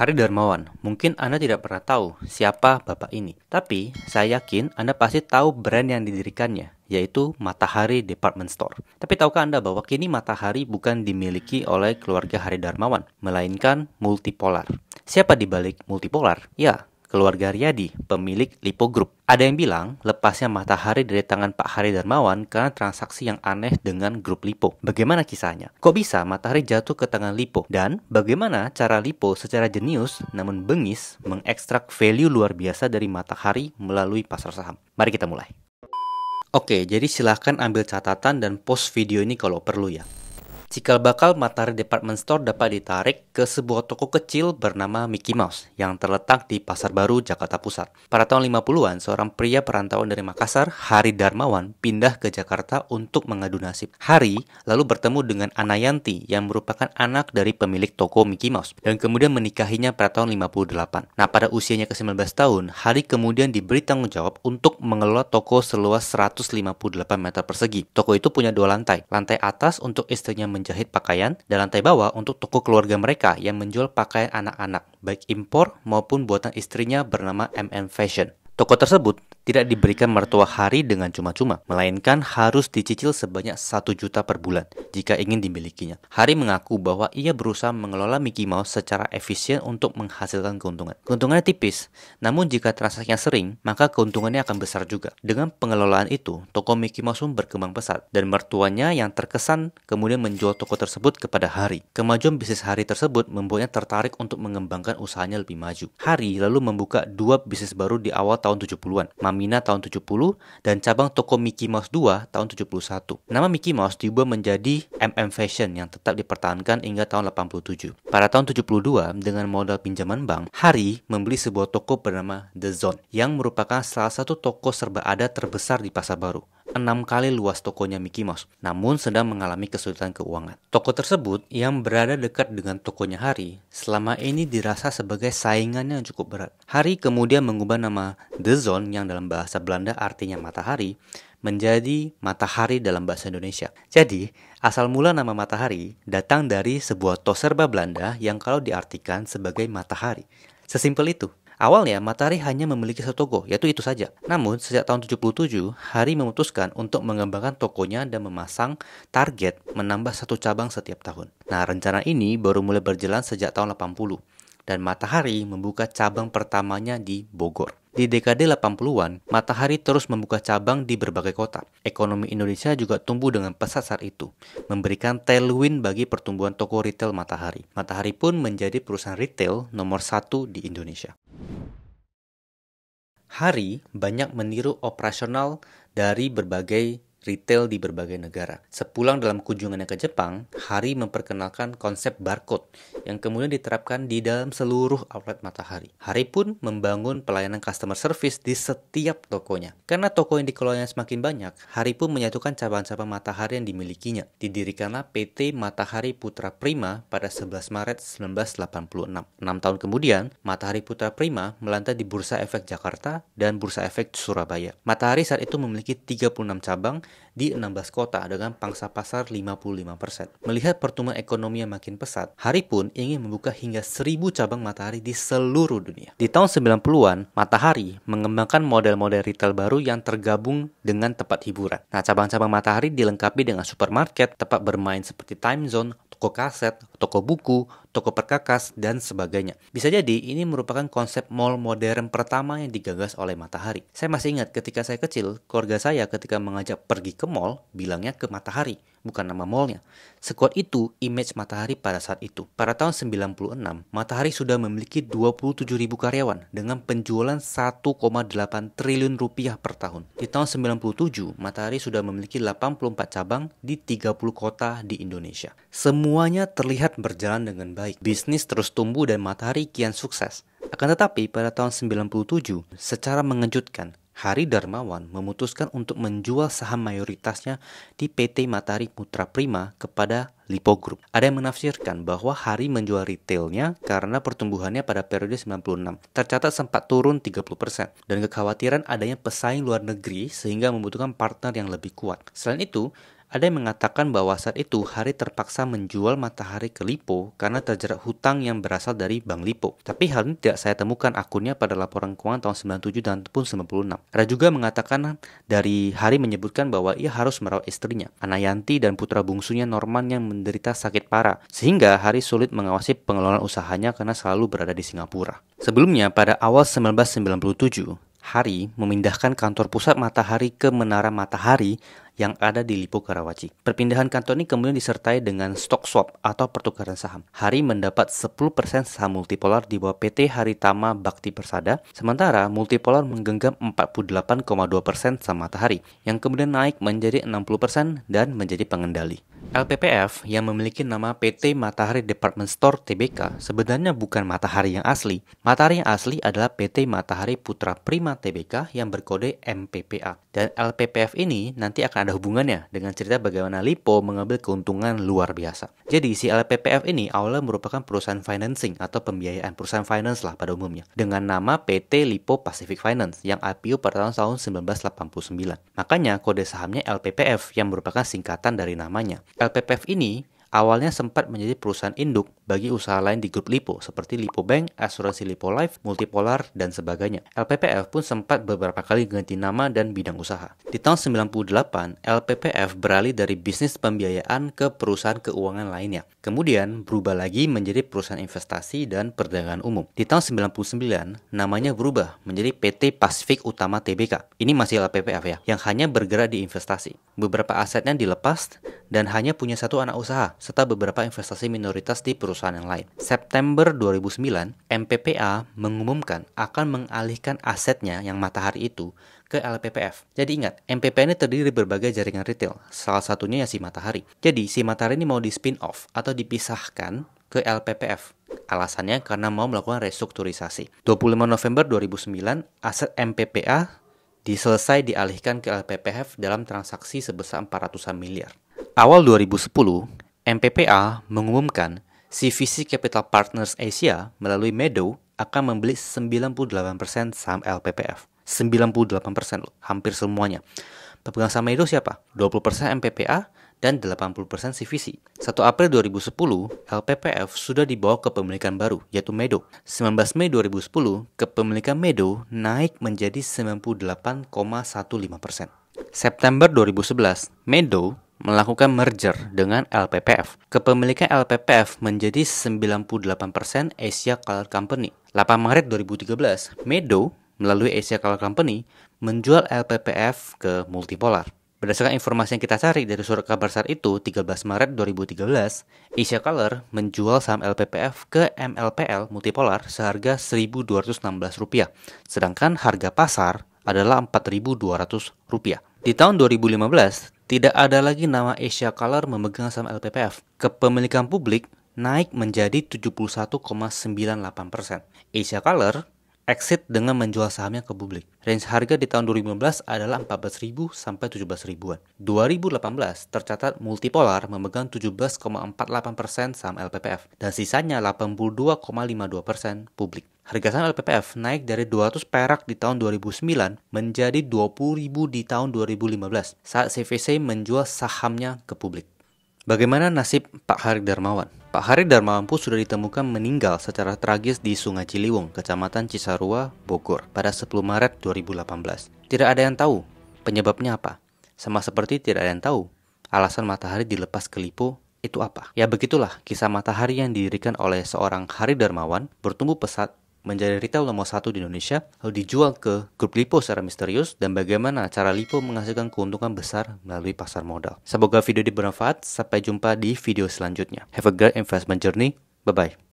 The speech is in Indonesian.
Hari Darmawan, mungkin Anda tidak pernah tahu siapa bapak ini. Tapi, saya yakin Anda pasti tahu brand yang didirikannya, yaitu Matahari Department Store. Tapi tahukah Anda bahwa kini Matahari bukan dimiliki oleh keluarga Hari Darmawan, melainkan multipolar. Siapa dibalik multipolar? Ya, keluarga Riyadi, pemilik Lipo Group. Ada yang bilang lepasnya matahari dari tangan Pak Hari Darmawan karena transaksi yang aneh dengan grup Lipo. Bagaimana kisahnya? Kok bisa matahari jatuh ke tangan Lipo? Dan bagaimana cara Lipo secara jenius namun bengis mengekstrak value luar biasa dari matahari melalui pasar saham? Mari kita mulai. Oke, jadi silahkan ambil catatan dan post video ini kalau perlu ya. Cikal bakal Matahari Department Store dapat ditarik ke sebuah toko kecil bernama Mickey Mouse yang terletak di Pasar Baru, Jakarta Pusat. Pada tahun 50-an, seorang pria perantauan dari Makassar, Hari Darmawan, pindah ke Jakarta untuk mengadu nasib. Hari lalu bertemu dengan Anayanti yang merupakan anak dari pemilik toko Mickey Mouse dan kemudian menikahinya pada tahun 58. Nah, pada usianya ke-19 tahun, Hari kemudian diberi tanggung jawab untuk mengelola toko seluas 158 meter persegi. Toko itu punya dua lantai. Lantai atas untuk istrinya menjahit pakaian, dan lantai bawah untuk toko keluarga mereka yang menjual pakaian anak-anak, baik impor maupun buatan istrinya bernama MN Fashion. Toko tersebut tidak diberikan mertua hari dengan cuma-cuma, melainkan harus dicicil sebanyak satu juta per bulan jika ingin dimilikinya. Hari mengaku bahwa ia berusaha mengelola Mickey Mouse secara efisien untuk menghasilkan keuntungan. Keuntungannya tipis, namun jika transaksinya sering, maka keuntungannya akan besar juga. Dengan pengelolaan itu, toko Mickey Mouse pun berkembang pesat dan mertuanya yang terkesan kemudian menjual toko tersebut kepada Hari. Kemajuan bisnis Hari tersebut membuatnya tertarik untuk mengembangkan usahanya lebih maju. Hari lalu membuka dua bisnis baru di awal tahun 70-an, Pertamina tahun 70 dan cabang toko Mickey Mouse 2 tahun 71. Nama Mickey Mouse diubah menjadi MM Fashion yang tetap dipertahankan hingga tahun 87. Pada tahun 72, dengan modal pinjaman bank, Hari membeli sebuah toko bernama The Zone yang merupakan salah satu toko serba ada terbesar di Pasar Baru enam kali luas tokonya Mickey Mouse, namun sedang mengalami kesulitan keuangan. Toko tersebut yang berada dekat dengan tokonya Hari, selama ini dirasa sebagai saingannya yang cukup berat. Hari kemudian mengubah nama The Zone yang dalam bahasa Belanda artinya matahari menjadi matahari dalam bahasa Indonesia. Jadi, asal mula nama matahari datang dari sebuah toserba Belanda yang kalau diartikan sebagai matahari. Sesimpel itu. Awalnya, matahari hanya memiliki satu toko, yaitu itu saja. Namun, sejak tahun 77, Hari memutuskan untuk mengembangkan tokonya dan memasang target menambah satu cabang setiap tahun. Nah, rencana ini baru mulai berjalan sejak tahun 80 dan Matahari membuka cabang pertamanya di Bogor. Di dekade 80-an, Matahari terus membuka cabang di berbagai kota. Ekonomi Indonesia juga tumbuh dengan pesat saat itu, memberikan tailwind bagi pertumbuhan toko retail Matahari. Matahari pun menjadi perusahaan retail nomor satu di Indonesia hari banyak meniru operasional dari berbagai retail di berbagai negara. Sepulang dalam kunjungannya ke Jepang, Hari memperkenalkan konsep barcode yang kemudian diterapkan di dalam seluruh outlet Matahari. Hari pun membangun pelayanan customer service di setiap tokonya. Karena toko yang dikelolanya semakin banyak, Hari pun menyatukan cabang-cabang Matahari yang dimilikinya. Didirikanlah PT Matahari Putra Prima pada 11 Maret 1986. 6 tahun kemudian, Matahari Putra Prima melantai di Bursa Efek Jakarta dan Bursa Efek Surabaya. Matahari saat itu memiliki 36 cabang di 16 kota dengan pangsa pasar 55%. Melihat pertumbuhan ekonomi yang makin pesat, Hari pun ingin membuka hingga 1000 cabang Matahari di seluruh dunia. Di tahun 90-an, Matahari mengembangkan model-model retail baru yang tergabung dengan tempat hiburan. Nah, cabang-cabang Matahari dilengkapi dengan supermarket, tempat bermain seperti Time Zone, toko kaset, toko buku, toko perkakas, dan sebagainya. Bisa jadi ini merupakan konsep mall modern pertama yang digagas oleh Matahari. Saya masih ingat ketika saya kecil, keluarga saya ketika mengajak pergi ke mall bilangnya ke Matahari bukan nama mallnya. Sekuat itu image Matahari pada saat itu. Pada tahun 96, Matahari sudah memiliki 27.000 karyawan dengan penjualan 1,8 triliun rupiah per tahun. Di tahun 97, Matahari sudah memiliki 84 cabang di 30 kota di Indonesia. Semuanya terlihat berjalan dengan baik. Bisnis terus tumbuh dan Matahari kian sukses. Akan tetapi pada tahun 97, secara mengejutkan, Hari Darmawan memutuskan untuk menjual saham mayoritasnya di PT Matahari Putra Prima kepada Lipo Group. Ada yang menafsirkan bahwa Hari menjual retailnya karena pertumbuhannya pada periode 96 tercatat sempat turun 30% dan kekhawatiran adanya pesaing luar negeri sehingga membutuhkan partner yang lebih kuat. Selain itu, ada yang mengatakan bahwa saat itu Hari terpaksa menjual matahari ke Lipo karena terjerat hutang yang berasal dari Bank Lipo. Tapi hal ini tidak saya temukan akunnya pada laporan keuangan tahun 97 dan pun 96. Ada juga mengatakan dari Hari menyebutkan bahwa ia harus merawat istrinya, Anayanti dan putra bungsunya Norman yang menderita sakit parah, sehingga Hari sulit mengawasi pengelolaan usahanya karena selalu berada di Singapura. Sebelumnya, pada awal 1997, Hari memindahkan kantor pusat Matahari ke Menara Matahari yang ada di Lipo Karawaci. Perpindahan kantor ini kemudian disertai dengan stock swap atau pertukaran saham. Hari mendapat 10% saham multipolar di bawah PT Haritama Bakti Persada, sementara multipolar menggenggam 48,2% saham matahari, yang kemudian naik menjadi 60% dan menjadi pengendali. LPPF yang memiliki nama PT Matahari Department Store TBK sebenarnya bukan Matahari yang asli. Matahari yang asli adalah PT Matahari Putra Prima TBK yang berkode MPPA. Dan LPPF ini nanti akan ada hubungannya dengan cerita bagaimana Lipo mengambil keuntungan luar biasa. Jadi si LPPF ini awalnya merupakan perusahaan financing atau pembiayaan perusahaan finance lah pada umumnya dengan nama PT Lipo Pacific Finance yang IPO pada tahun, tahun 1989. Makanya kode sahamnya LPPF yang merupakan singkatan dari namanya. LPPF ini awalnya sempat menjadi perusahaan induk bagi usaha lain di grup Lipo seperti Lipo Bank, asuransi Lipo Life, Multipolar, dan sebagainya. LPPF pun sempat beberapa kali ganti nama dan bidang usaha. Di tahun 98, LPPF beralih dari bisnis pembiayaan ke perusahaan keuangan lainnya. Kemudian berubah lagi menjadi perusahaan investasi dan perdagangan umum. Di tahun 99, namanya berubah menjadi PT Pasifik Utama TBK. Ini masih LPPF ya, yang hanya bergerak di investasi. Beberapa asetnya dilepas dan hanya punya satu anak usaha, serta beberapa investasi minoritas di perusahaan perusahaan yang lain. September 2009, MPPA mengumumkan akan mengalihkan asetnya yang Matahari itu ke LPPF. Jadi ingat, MPPA ini terdiri dari berbagai jaringan retail, salah satunya ya si Matahari. Jadi si Matahari ini mau di spin off atau dipisahkan ke LPPF. Alasannya karena mau melakukan restrukturisasi. 25 November 2009, aset MPPA diselesai dialihkan ke LPPF dalam transaksi sebesar 400-an miliar. Awal 2010, MPPA mengumumkan CVC Capital Partners Asia melalui Meadow akan membeli 98% saham LPPF. 98% loh, hampir semuanya. Pemegang saham Meadow siapa? 20% MPPA dan 80% CVC. 1 April 2010, LPPF sudah dibawa ke pemilikan baru, yaitu Meadow. 19 Mei 2010, kepemilikan Meadow naik menjadi 98,15%. September 2011, Meadow melakukan merger dengan LPPF. Kepemilikan LPPF menjadi 98% Asia Color Company. 8 Maret 2013, Medo melalui Asia Color Company menjual LPPF ke Multipolar. Berdasarkan informasi yang kita cari dari surat kabar saat itu, 13 Maret 2013, Asia Color menjual saham LPPF ke MLPL Multipolar seharga Rp1.216, sedangkan harga pasar adalah Rp4.200. Di tahun 2015, tidak ada lagi nama Asia Color memegang saham LPPF. Kepemilikan publik naik menjadi 71,98%. Asia Color exit dengan menjual sahamnya ke publik. Range harga di tahun 2015 adalah 14.000 sampai belas ribuan. 2018 tercatat Multipolar memegang 17,48% saham LPPF dan sisanya 82,52% publik. Harga saham LPPF naik dari 200 perak di tahun 2009 menjadi 20.000 di tahun 2015 saat CVC menjual sahamnya ke publik. Bagaimana nasib Pak Harik Darmawan? Pak Harik Darmawan pun sudah ditemukan meninggal secara tragis di Sungai Ciliwung, Kecamatan Cisarua, Bogor pada 10 Maret 2018. Tidak ada yang tahu penyebabnya apa. Sama seperti tidak ada yang tahu alasan matahari dilepas ke lipo itu apa? Ya begitulah kisah matahari yang didirikan oleh seorang Hari Darmawan bertumbuh pesat menjadi retail nomor satu di Indonesia, lalu dijual ke grup Lipo secara misterius, dan bagaimana cara Lipo menghasilkan keuntungan besar melalui pasar modal. Semoga video ini bermanfaat, sampai jumpa di video selanjutnya. Have a great investment journey, bye-bye.